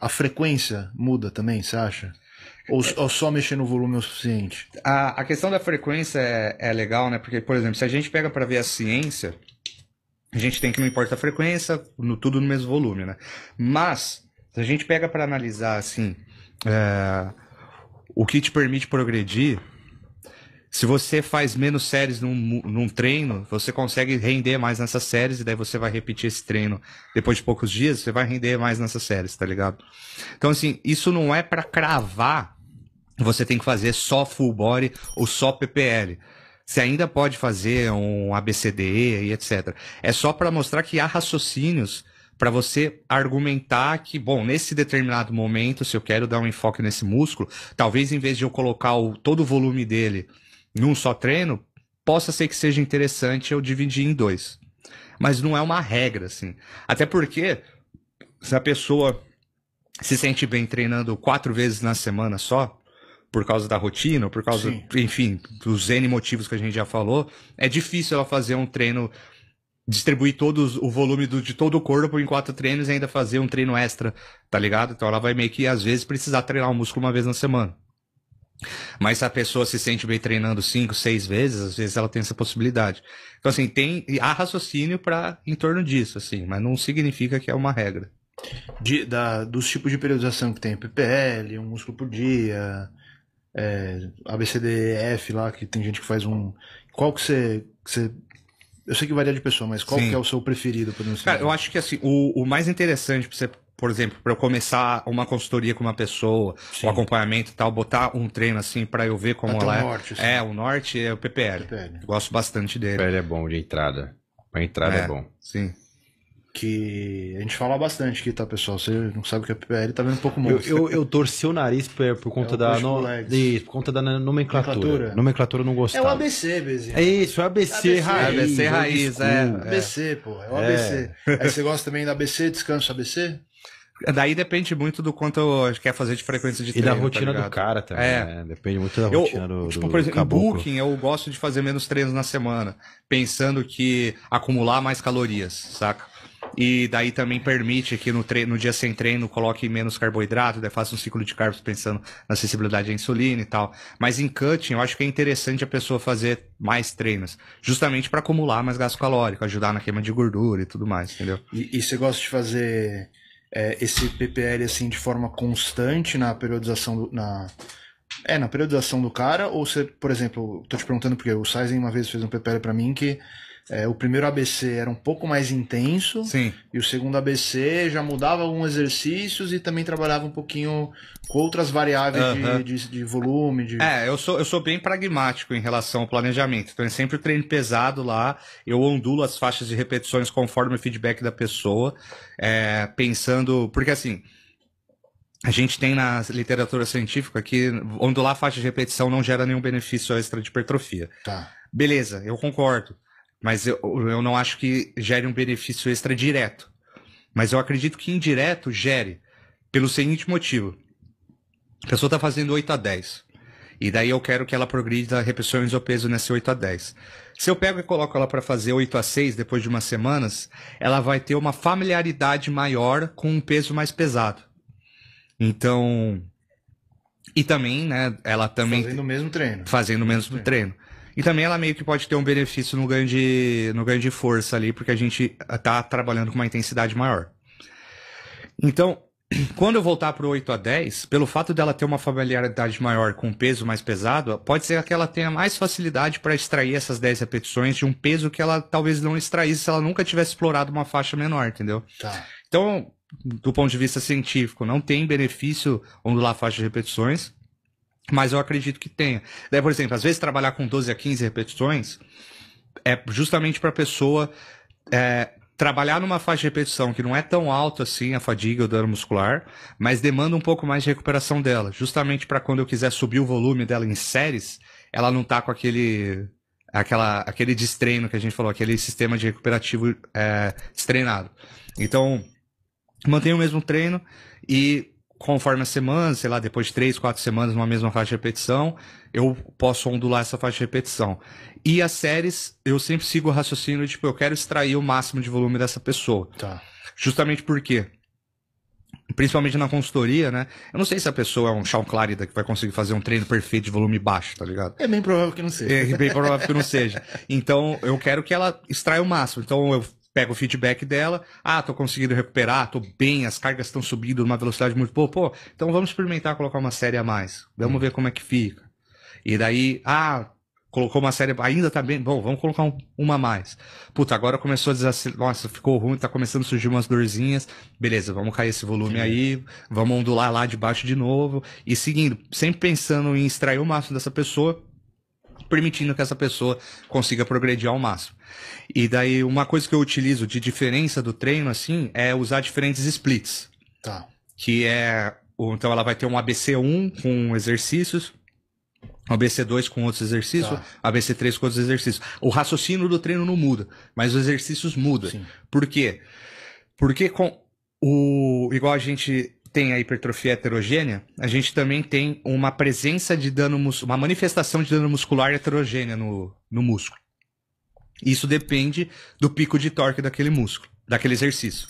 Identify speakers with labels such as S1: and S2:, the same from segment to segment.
S1: A frequência muda também, você acha? Ou, ou, só mexer no volume é o suficiente? A, a questão da frequência é, é, legal, né? Porque, por exemplo, se a gente pega para ver a ciência, a gente tem que não importa a frequência, no, tudo no mesmo volume, né? Mas, se a gente pega para analisar, assim, é, o que te permite progredir, se você faz menos séries num, num treino, você consegue render mais nessas séries, e daí você vai repetir esse treino depois de poucos dias, você vai render mais nessas séries, tá ligado? Então, assim, isso não é para cravar você tem que fazer só full body ou só PPL. Você ainda pode fazer um ABCDE e etc. É só para mostrar que há raciocínios para você argumentar que, bom, nesse determinado momento, se eu quero dar um enfoque nesse músculo, talvez em vez de eu colocar o, todo o volume dele num só treino, possa ser que seja interessante eu dividir em dois. Mas não é uma regra, assim. Até porque se a pessoa se sente bem treinando quatro vezes na semana só, por causa da rotina, por causa, Sim. enfim, dos N motivos que a gente já falou, é difícil ela fazer um treino, distribuir todo o volume do, de todo o corpo em quatro treinos e ainda fazer um treino extra, tá ligado? Então ela vai meio que, às vezes, precisar treinar o músculo uma vez na semana. Mas se a pessoa se sente bem treinando cinco, seis vezes, às vezes ela tem essa possibilidade. Então, assim, tem, há raciocínio para em torno disso, assim, mas não significa que é uma regra. De, da, dos tipos de periodização que tem, PPL, um músculo por dia, é, ABCDF lá, que tem gente que faz um. Qual que você. Que você... Eu sei que varia de pessoa, mas qual que é o seu preferido? Por Cara, eu acho que assim, o, o mais interessante para você por exemplo, para eu começar uma consultoria com uma pessoa, o um acompanhamento e tal, botar um treino assim para eu ver como Até ela é. Norte, sim. é, o norte é o PPL. PPL. Gosto bastante dele. PPL é bom de entrada. Para entrada é, é bom. Sim que a gente fala bastante aqui, tá, pessoal? Você não sabe o que é PPL tá vendo um pouco muito. Eu, eu, eu, torci o nariz por, por conta é da no, de, por conta da nomenclatura. Nomenclatura, eu não gostava. É o ABC, Bezinho. É isso, é o ABC, ABC raiz. ABC raiz, é. é ABC, é. pô, é o é. ABC. Aí você gosta também da ABC, descanso ABC? É, daí depende muito do quanto quer fazer de frequência de treino. E da tá rotina tá do cara também. É. Né? Depende muito da eu, rotina do. Tipo, do por exemplo, caboclo. em Booking, eu gosto de fazer menos treinos na semana, pensando que acumular mais calorias, saca? E daí também permite que no, treino, no dia sem treino coloque menos carboidrato, daí faça um ciclo de carbos pensando na sensibilidade à insulina e tal. Mas em cutting, eu acho que é interessante a pessoa fazer mais treinos, justamente para acumular mais gasto calórico, ajudar na queima de gordura e tudo mais, entendeu? E, e você gosta de fazer é, esse PPL assim de forma constante na periodização do, na é na periodização do cara ou você por exemplo tô te perguntando porque o Sizen uma vez fez um PPL para mim que é, o primeiro ABC era um pouco mais intenso. Sim. E o segundo ABC já mudava alguns exercícios e também trabalhava um pouquinho com outras variáveis uh -huh. de, de, de, volume. De... É, eu sou, eu sou bem pragmático em relação ao planejamento. Então, é sempre o treino pesado lá. Eu ondulo as faixas de repetições conforme o feedback da pessoa. É, pensando. Porque assim. A gente tem na literatura científica que ondular a faixa de repetição não gera nenhum benefício extra de hipertrofia. Tá. Beleza, eu concordo. Mas eu, eu não acho que gere um benefício extra direto. Mas eu acredito que indireto gere, pelo seguinte motivo. A pessoa está fazendo 8 a 10. E daí eu quero que ela progrida repetições ou peso nesse 8 a 10. Se eu pego e coloco ela para fazer 8 a 6 depois de umas semanas, ela vai ter uma familiaridade maior com um peso mais pesado. Então, e também, né, ela também fazendo o mesmo treino. Fazendo o mesmo treino. treino. E também ela meio que pode ter um benefício no ganho de, no ganho de força ali, porque a gente está trabalhando com uma intensidade maior. Então, quando eu voltar para o 8 a 10, pelo fato dela ter uma familiaridade maior com um peso mais pesado, pode ser que ela tenha mais facilidade para extrair essas 10 repetições de um peso que ela talvez não extraísse se ela nunca tivesse explorado uma faixa menor, entendeu? Tá. Então, do ponto de vista científico, não tem benefício ondular a faixa de repetições. Mas eu acredito que tenha. Daí, por exemplo, às vezes trabalhar com 12 a 15 repetições é justamente para a pessoa é, trabalhar numa faixa de repetição que não é tão alta assim a fadiga ou dano muscular, mas demanda um pouco mais de recuperação dela, justamente para quando eu quiser subir o volume dela em séries, ela não tá com aquele aquela aquele destreino que a gente falou, aquele sistema de recuperativo é, destreinado. Então mantenha o mesmo treino e conforme as semanas, sei lá, depois de três, quatro semanas numa mesma faixa de repetição, eu posso ondular essa faixa de repetição. E as séries, eu sempre sigo o raciocínio, tipo, eu quero extrair o máximo de volume dessa pessoa. Tá. Justamente porque, principalmente na consultoria, né? Eu não sei se a pessoa é um chão Clarida que vai conseguir fazer um treino perfeito de volume baixo, tá ligado? É bem provável que não seja. É bem provável que não seja. Então, eu quero que ela extraia o máximo. Então, eu pega o feedback dela. Ah, tô conseguindo recuperar, tô bem, as cargas estão subindo numa velocidade muito boa. Pô, então vamos experimentar colocar uma série a mais. Vamos hum. ver como é que fica. E daí, ah, colocou uma série, ainda tá bem, bom, vamos colocar um, uma a mais. Puta, agora começou a desacelerar, nossa, ficou ruim, tá começando a surgir umas dorzinhas. Beleza, vamos cair esse volume Sim. aí, vamos ondular lá de baixo de novo e seguindo, sempre pensando em extrair o máximo dessa pessoa permitindo que essa pessoa consiga progredir ao máximo. E daí, uma coisa que eu utilizo de diferença do treino, assim, é usar diferentes splits. Tá. Que é. Então, ela vai ter um ABC1 com exercícios, um ABC2 com outros exercícios, tá. ABC3 com outros exercícios. O raciocínio do treino não muda, mas os exercícios mudam. Sim. Por quê? Porque com o. Igual a gente tem a hipertrofia heterogênea, a gente também tem uma presença de dano uma manifestação de dano muscular heterogênea no, no músculo. Isso depende do pico de torque daquele músculo, daquele exercício.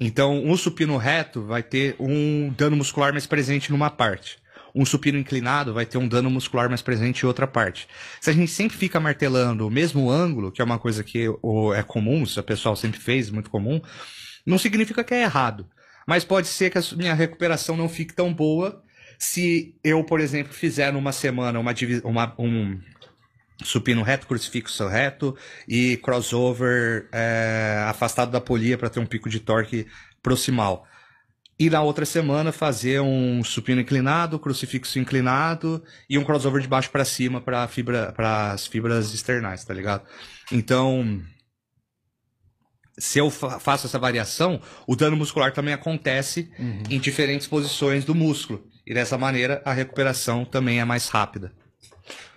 S1: Então, um supino reto vai ter um dano muscular mais presente numa parte. Um supino inclinado vai ter um dano muscular mais presente em outra parte. Se a gente sempre fica martelando o mesmo ângulo, que é uma coisa que é comum, isso o pessoal sempre fez, muito comum, não significa que é errado. Mas pode ser que a minha recuperação não fique tão boa se eu, por exemplo, fizer numa semana uma, uma um supino reto, crucifixo reto e crossover é, afastado da polia para ter um pico de torque proximal. E na outra semana fazer um supino inclinado, crucifixo inclinado e um crossover de baixo para cima para fibra, as fibras externais, tá ligado? Então, se eu faço essa variação, o dano muscular também acontece uhum. em diferentes posições do músculo. E dessa maneira a recuperação também é mais rápida.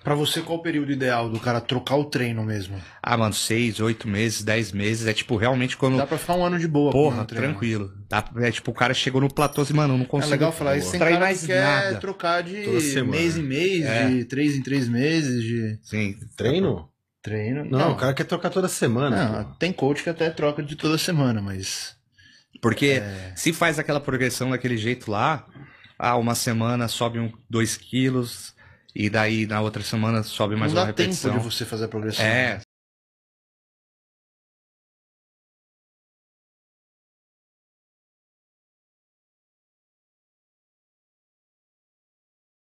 S1: Para você, qual o período ideal do cara trocar o treino mesmo? Ah, mano, seis, oito meses, dez meses. É tipo, realmente quando. Dá pra ficar um ano de boa, Porra, tranquilo. Dá, é tipo, o cara chegou no platô assim, mano, não é consigo. É legal falar isso sem cara mais que quer nada. trocar de mês em mês, é. de três em três meses, de. Sim. Treino? Treino. Não, não, é. o cara quer trocar toda semana. Não, tem coach que até troca de toda semana, mas. Porque é... se faz aquela progressão daquele jeito lá, ah, uma semana sobe um, dois quilos, e daí na outra semana sobe mais não uma repetição. tempo de você fazer a progressão. É,